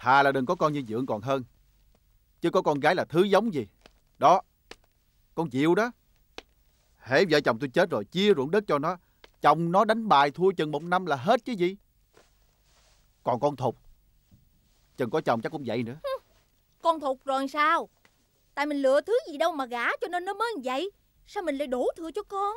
Thà là đừng có con như dưỡng còn hơn Chứ có con gái là thứ giống gì Đó Con chịu đó Hễ vợ chồng tôi chết rồi chia ruộng đất cho nó Chồng nó đánh bài thua chừng một năm là hết chứ gì Còn con Thục Chừng có chồng chắc cũng vậy nữa Con Thục rồi sao Tại mình lựa thứ gì đâu mà gả cho nên nó mới vậy Sao mình lại đổ thừa cho con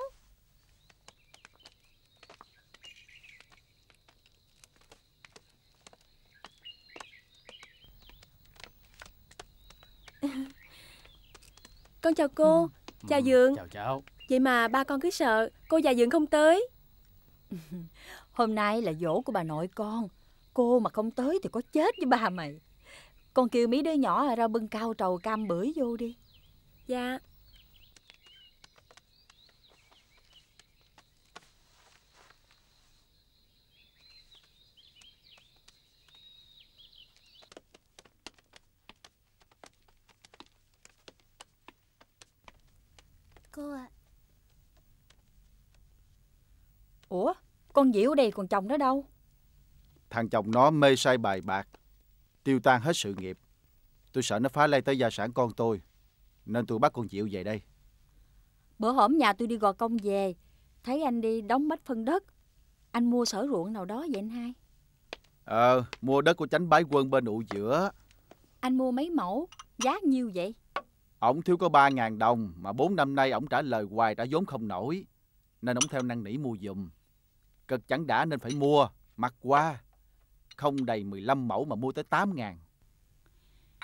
Con chào cô, ừ. chào Dượng Chào cháu Vậy mà ba con cứ sợ cô già Dượng không tới Hôm nay là dỗ của bà nội con Cô mà không tới thì có chết với ba mày Con kêu mấy đứa nhỏ ra bưng cao trầu cam bưởi vô đi Dạ cô ạ Ủa con Diệu đây còn chồng nó đâu Thằng chồng nó mê say bài bạc Tiêu tan hết sự nghiệp Tôi sợ nó phá lây tới gia sản con tôi Nên tôi bắt con Diệu về đây Bữa hổm nhà tôi đi gò công về Thấy anh đi đóng bách phân đất Anh mua sở ruộng nào đó vậy anh hai Ờ mua đất của chánh bái quân bên ụ giữa Anh mua mấy mẫu Giá nhiêu vậy ổng thiếu có ba ngàn đồng mà bốn năm nay ổng trả lời hoài đã vốn không nổi. Nên ông theo năng nỉ mua dùm. Cực chẳng đã nên phải mua, mặc qua. Không đầy 15 mẫu mà mua tới 8 ngàn.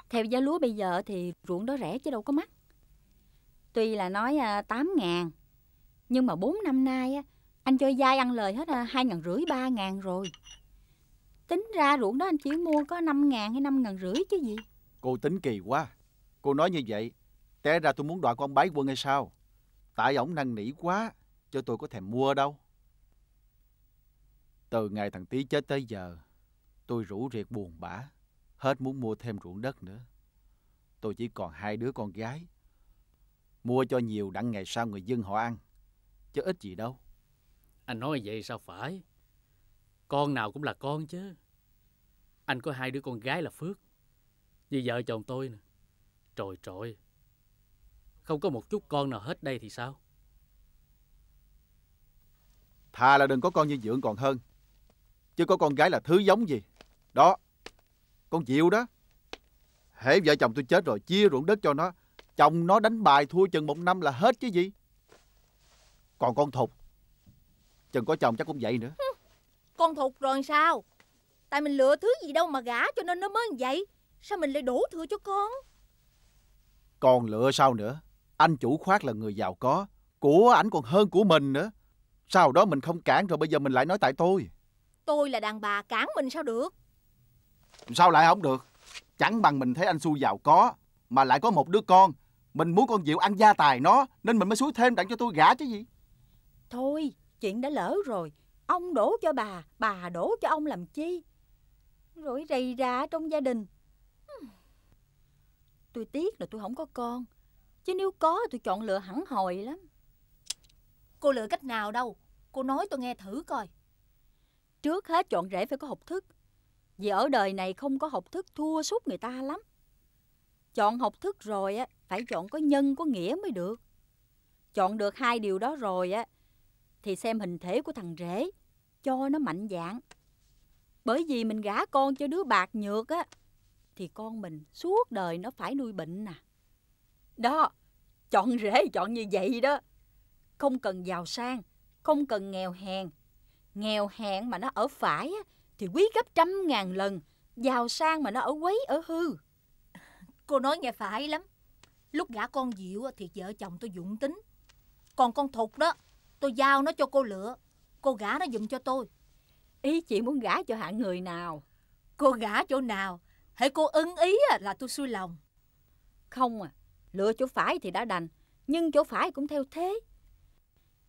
Theo giá lúa bây giờ thì ruộng đó rẻ chứ đâu có mắc. Tuy là nói 8 à, ngàn, nhưng mà 4 năm nay anh chơi dai ăn lời hết 2 à, ngàn rưỡi 3 ngàn rồi. Tính ra ruộng đó anh chỉ mua có 5 ngàn hay 5 ngàn rưỡi chứ gì. Cô tính kỳ quá. Cô nói như vậy Té ra tôi muốn đòi con ông bái quân hay sao? Tại ổng năng nỉ quá, cho tôi có thèm mua đâu. Từ ngày thằng Tý chết tới giờ, tôi rủ riệt buồn bã, hết muốn mua thêm ruộng đất nữa. Tôi chỉ còn hai đứa con gái. Mua cho nhiều đặng ngày sau người dân họ ăn, chứ ít gì đâu. Anh nói vậy sao phải? Con nào cũng là con chứ. Anh có hai đứa con gái là Phước, như vợ chồng tôi nè. Trời trời! Không có một chút con nào hết đây thì sao Thà là đừng có con như dưỡng còn hơn Chứ có con gái là thứ giống gì Đó Con chịu đó Hễ vợ chồng tôi chết rồi chia ruộng đất cho nó Chồng nó đánh bài thua chừng một năm là hết chứ gì Còn con Thục Chừng có chồng chắc cũng vậy nữa Con Thục rồi sao Tại mình lựa thứ gì đâu mà gả cho nên nó mới vậy Sao mình lại đổ thừa cho con Còn lựa sao nữa anh chủ khoát là người giàu có, của ảnh còn hơn của mình nữa. Sau đó mình không cản rồi bây giờ mình lại nói tại tôi. Tôi là đàn bà cản mình sao được? Sao lại không được? Chẳng bằng mình thấy anh Xu giàu có, mà lại có một đứa con. Mình muốn con Diệu ăn gia tài nó, nên mình mới xúi thêm đặng cho tôi gả chứ gì. Thôi, chuyện đã lỡ rồi. Ông đổ cho bà, bà đổ cho ông làm chi? Rồi rầy ra trong gia đình. Tôi tiếc là tôi không có con Chứ nếu có tôi chọn lựa hẳn hồi lắm Cô lựa cách nào đâu Cô nói tôi nghe thử coi Trước hết chọn rễ phải có học thức Vì ở đời này không có học thức thua suốt người ta lắm Chọn học thức rồi á Phải chọn có nhân có nghĩa mới được Chọn được hai điều đó rồi á Thì xem hình thể của thằng rể Cho nó mạnh dạng Bởi vì mình gả con cho đứa bạc nhược á Thì con mình suốt đời nó phải nuôi bệnh nè Đó chọn rễ chọn như vậy đó không cần giàu sang không cần nghèo hèn nghèo hèn mà nó ở phải thì quý gấp trăm ngàn lần giàu sang mà nó ở quấy ở hư cô nói nghe phải lắm lúc gả con diệu thì vợ chồng tôi dụng tính còn con thục đó tôi giao nó cho cô lựa cô gả nó giùm cho tôi ý chị muốn gả cho hạng người nào cô gả chỗ nào hãy cô ưng ý là tôi xui lòng không à Lựa chỗ phải thì đã đành, nhưng chỗ phải cũng theo thế.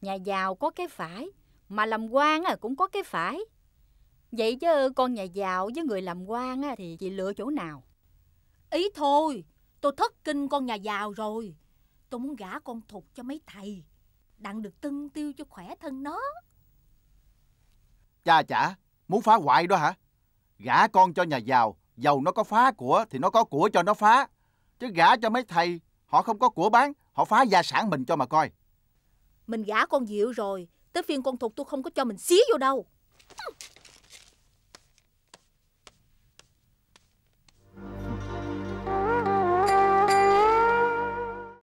Nhà giàu có cái phải, mà làm quan cũng có cái phải. Vậy chứ con nhà giàu với người làm quan thì chị lựa chỗ nào? Ý thôi, tôi thất kinh con nhà giàu rồi. Tôi muốn gả con thục cho mấy thầy, đặng được tân tiêu cho khỏe thân nó. Cha chả, muốn phá hoại đó hả? Gả con cho nhà giàu, giàu nó có phá của thì nó có của cho nó phá. Chứ gả cho mấy thầy Họ không có của bán, họ phá gia sản mình cho mà coi. Mình gả con Diệu rồi, tới phiên con thuộc tôi không có cho mình xí vô đâu.